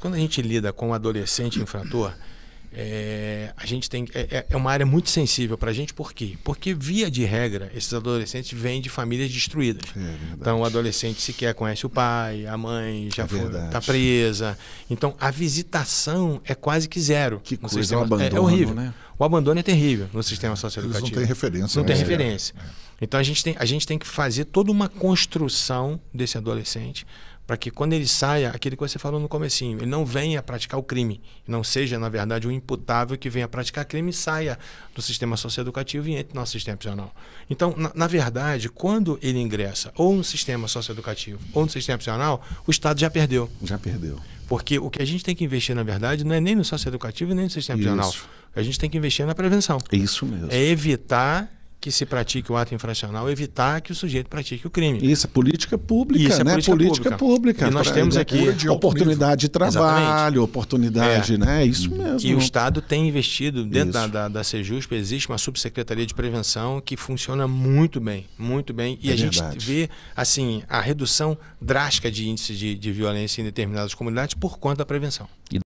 Quando a gente lida com um adolescente infrator, é, a gente tem é, é, é uma área muito sensível para a gente, por quê? Porque, via de regra, esses adolescentes vêm de famílias destruídas. É então, o adolescente sequer conhece o pai, a mãe já está é presa. Então, a visitação é quase que zero. Que coisa, é sistema, o abandono, é, horrível. Né? O abandono é terrível no sistema socioeducativo. Eles não tem referência. Não né? tem referência. Então, a gente tem, a gente tem que fazer toda uma construção desse adolescente para que quando ele saia, aquilo que você falou no comecinho, ele não venha praticar o crime, não seja, na verdade, o um imputável que venha praticar crime e saia do sistema socioeducativo e entre no nosso sistema prisional. Então, na, na, verdade, quando ele ingressa ou no sistema socioeducativo ou no sistema prisional, o Estado já perdeu. Já perdeu. Porque o que a gente tem que investir, na verdade, não é nem no socioeducativo nem no sistema Isso. prisional. A gente tem que investir é na prevenção. Isso mesmo. É evitar que se pratique o ato infracional, evitar que o sujeito pratique o crime. Isso, política pública, Isso, é né? Política, política pública. E nós pra, temos é aqui de é oportunidade de trabalho, Exatamente. oportunidade, é. né? É isso mesmo. E o Estado tem investido dentro da, da, da existe uma subsecretaria de prevenção que funciona muito bem, muito bem. E é a verdade. gente vê assim a redução drástica de índices de, de violência em determinadas comunidades por conta da prevenção. E